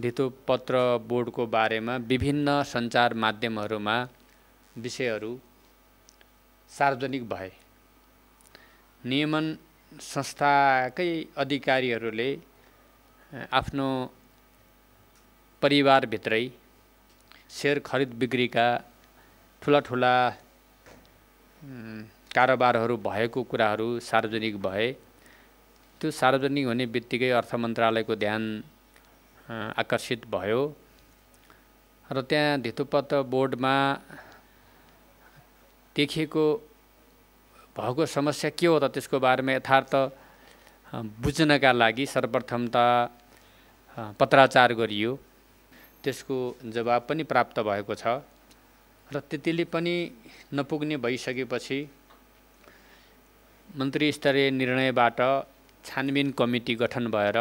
धितोपत्र बोर्डको बारेमा विभिन्न सञ्चार माध्यमहरूमा विषयहरू सार्वजनिक भए नियमन संस्थाकै अधिकारीहरूले आफ्नो परिवारभित्रै सेयर खरिद बिक्रीका ठुला ठुला कारोबारहरू भएको कुराहरू सार्वजनिक भए त्यो सार्वजनिक हुने बित्तिकै अर्थ मन्त्रालयको ध्यान आकर्षित भयो र त्यहाँ धितुपत्र बोर्डमा देखिएको भएको समस्या के हो त त्यसको बारेमा यथार्थ बुझ्नका लागि सर्वप्रथम त पत्राचार गरियो त्यसको जवाब पनि प्राप्त भएको छ र त्यतिले पनि नपुग्ने भइसकेपछि मन्त्री स्तरीय निर्णयबाट छानबिन कमिटी गठन भएर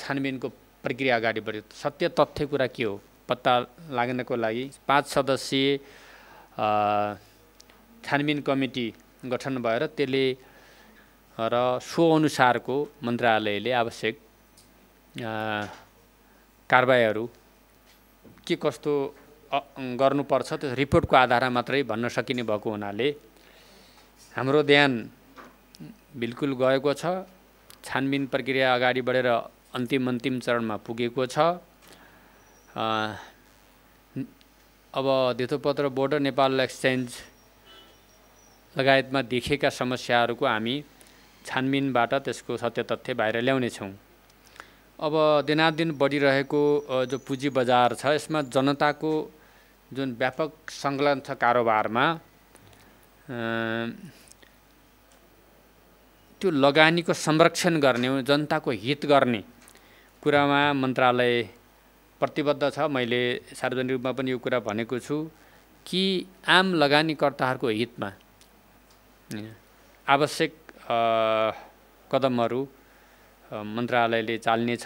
छानबिनको प्रक्रिया अगाडि बढ्यो सत्य तथ्य कुरा के हो पत्ता लाग्नको लागि पाँच सदस्यीय छानबिन कमिटी गठन भएर त्यसले र सो अनुसारको मन्त्रालयले आवश्यक कारबाहीहरू के कस्तो गर्नुपर्छ त्यो रिपोर्टको आधारमा मात्रै भन्न सकिने भएको हुनाले हाम्रो ध्यान बिल्कुल गएको छ छानबिन प्रक्रिया अगाडि बढेर अन्तिम अन्तिम चरणमा पुगेको छ अब धितोपत्र बोर्डर नेपाल एक्सचेन्ज लगायतमा देखेका समस्याहरूको हामी छानबिनबाट त्यसको सत्य तथ्य बाहिर ल्याउनेछौँ अब दिनादिन बढिरहेको जो पुँजी बजार छ यसमा जनताको जुन व्यापक सङ्कलन छ कारोबारमा त्यो लगानीको संरक्षण गर्ने जनताको हित गर्ने कुरामा मन्त्रालय प्रतिबद्ध छ मैले सार्वजनिक रूपमा पनि यो कुरा भनेको छु कि आम लगानीकर्ताहरूको हितमा आवश्यक कदमहरू मन्त्रालयले चाल्नेछ